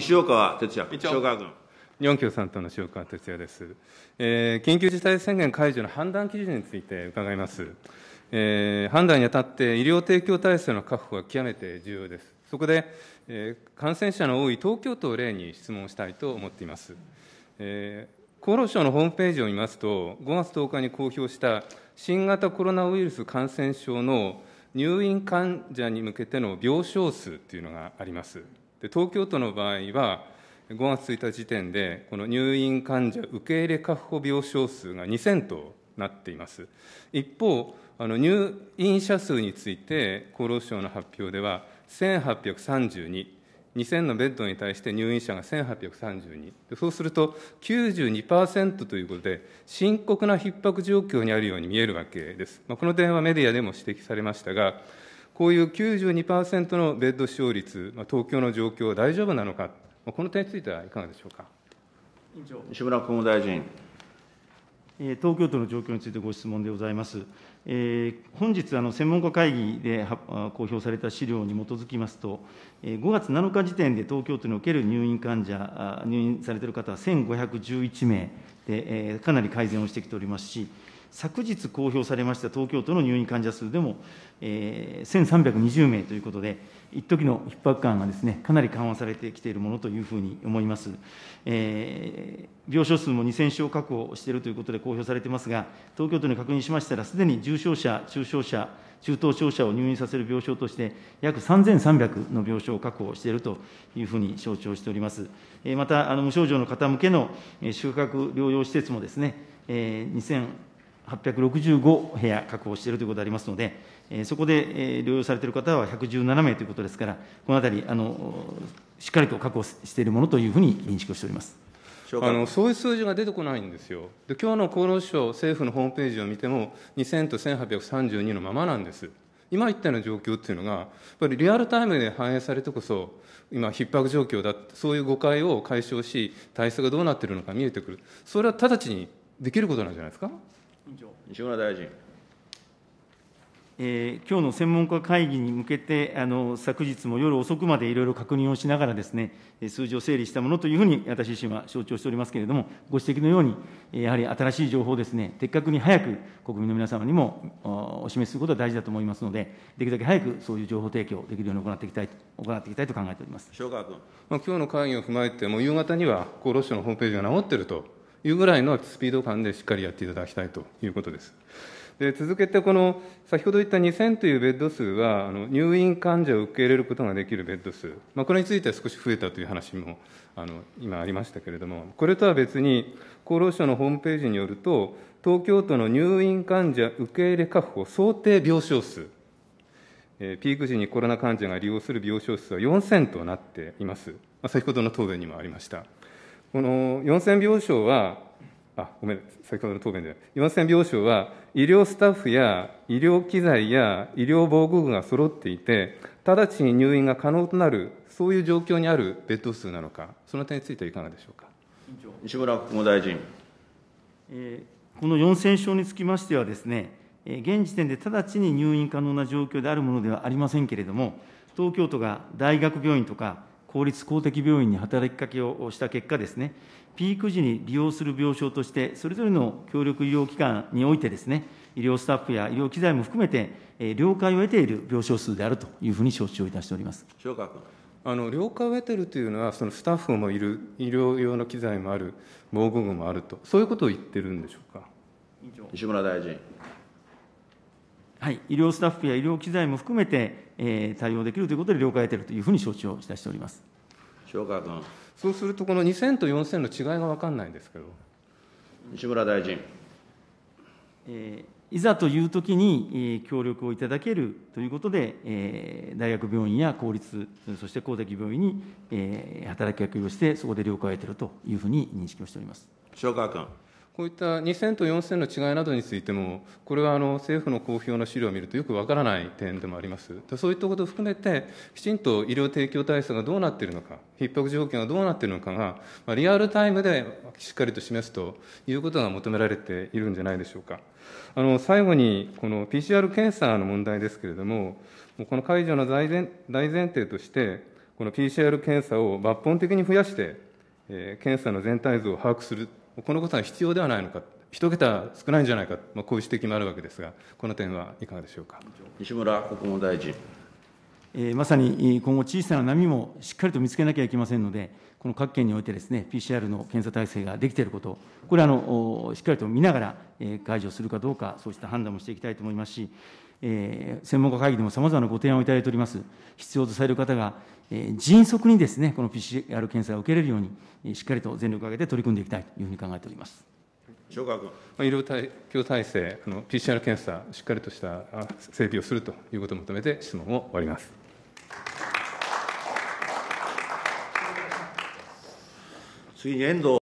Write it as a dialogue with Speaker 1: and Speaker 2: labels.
Speaker 1: 西岡哲也塩川君。
Speaker 2: 4級担の塩川哲也です、えー、緊急事態宣言解除の判断基準について伺います、えー、判断にあたって医療提供体制の確保が極めて重要ですそこで、えー、感染者の多い東京都を例に質問したいと思っています、えー、厚労省のホームページを見ますと5月10日に公表した新型コロナウイルス感染症の入院患者に向けての病床数というのがありますで東京都の場合は、5月1日時点で、この入院患者受け入れ確保病床数が2000となっています。一方、あの入院者数について、厚労省の発表では、1832、2000のベッドに対して入院者が1832、そうすると92%ということで、深刻な逼迫状況にあるように見えるわけです。まあ、この点はメディアでも指摘されましたが、こういう92%のベッド使用率、東京の状況、大丈夫なのか、
Speaker 1: この点についてはいかがでしょうか。西村国務大臣。東京都の状況についてご質問でございます。えー、本日、あの専門家会議で公表された資料に基づきますと、5月7日時点で東京都における入院患者、入院されている方は1511名で、かなり改善をしてきておりますし、昨日公表されました東京都の入院患者数でも、えー、1320名ということで、一時の逼迫感がですね、かなり緩和されてきているものというふうに思います。えー、病床数も2000床確保しているということで公表されてますが、東京都に確認しましたら、すでに重症者、中症者、中等症者を入院させる病床として、約3300の病床を確保しているというふうに承知をしております。また、あの無症状の方向けの宿泊療養施設もですね、えー、865部屋確保しているということでありますので、そこで療養されている方は117名ということですから、このあたり、しっかりと確保しているものというふうに認識をしております。あのそういう数字が出てこないんですよ、で今日の厚
Speaker 2: 労省、政府のホームページを見ても、2000と1832のままなんです、今言ったような状況っていうのが、やっぱりリアルタイムで反映されてこそ、今、逼迫状況だ、そういう誤解を解消し、体制がどうなっているのか見えてくる、それは直ちにできること
Speaker 1: なんじゃないですか。西村大臣。えー、今日の専門家会議に向けて、あの昨日も夜遅くまでいろいろ確認をしながらですね、数字を整理したものというふうに私自身は承知をしておりますけれども、ご指摘のように、やはり新しい情報をですね、的確に早く国民の皆様にもお示しすることは大事だと思いますので、できるだけ早くそういう情報提供できるように行っていきたい行っていきたいと考えております。塩川君。まあ今日の
Speaker 2: 会議を踏まえても、夕方には厚労省のホームページが直っているというぐらいのスピード感でしっかりやっていただきたいということです。で続けて、この先ほど言った2000というベッド数は、あの入院患者を受け入れることができるベッド数、まあ、これについては少し増えたという話もあの今ありましたけれども、これとは別に、厚労省のホームページによると、東京都の入院患者受け入れ確保想定病床数、えー、ピーク時にコロナ患者が利用する病床数は4000となっています、まあ、先ほどの答弁にもありました。この4000病床は、あごめん、先ほどの答弁で、4000病床は、医療スタッフや医療機材や医療防護具が揃っていて、直ちに入院が可能となる、そういう状況にあるベッド数な
Speaker 1: のか、その点についてはいかがでしょうか。西村国務大臣。えー、この4000床につきましてはですね、現時点で直ちに入院可能な状況であるものではありませんけれども、東京都が大学病院とか、公立公的病院に働きかけをした結果ですね、ピーク時に利用する病床として、それぞれの協力医療機関においてですね、医療スタッフや医療機材も含めて、了解を得ている病床数であるというふうに承知をいたしております塩川君。あの了解を得ていると
Speaker 2: いうのは、そのスタッフもいる、医療用の機材もある、防護具もあると、そういうことを言ってるんでしょうか。
Speaker 1: 西村大臣。医療スタッフや医療機材も含めて対応できるということで了解を得ているというふうに承知をいたしております塩川君。そうすると、この2000と4000の違いが分かんないんですけど。西村大臣。えー、いざというときに、え協力をいただけるということで、え大学病院や公立、そして公的病院に、え働きかけをして、そこで了解を得ているというふうに認識をしております。塩川君。
Speaker 2: こういった2000と4000の違いなどについても、これはあの政府の公表の資料を見るとよくわからない点でもあります。そういったことを含めて、きちんと医療提供体制がどうなっているのか、逼迫状況がどうなっているのかが、リアルタイムでしっかりと示すということが求められているんじゃないでしょうか。あの最後に、この PCR 検査の問題ですけれども、この解除の大前大前提として、この PCR 検査を抜本的に増やして、えー、検査の全体像を把握するこのことは必要ではないのか、一桁少ないんじゃないか、まあ、こういう指摘もあるわけですが、この点はいかがでしょうか西村国務
Speaker 1: 大臣。えー、まさに今後、小さな波もしっかりと見つけなきゃいけませんので、この各県においてです、ね、PCR の検査体制ができていること、これあの、しっかりと見ながら、えー、解除するかどうか、そうした判断もしていきたいと思いますし、えー、専門家会議でもさまざまなご提案をいただいております、必要とされる方が、えー、迅速にですね、この PCR 検査を受けれるように、しっかりと全力を挙げて取り組んでいきたいというふうに考えております。塩川君
Speaker 2: 医療提供体制あの、PCR 検査、しっかりとした整備をするということを求めて、質問を終わります。次に遠藤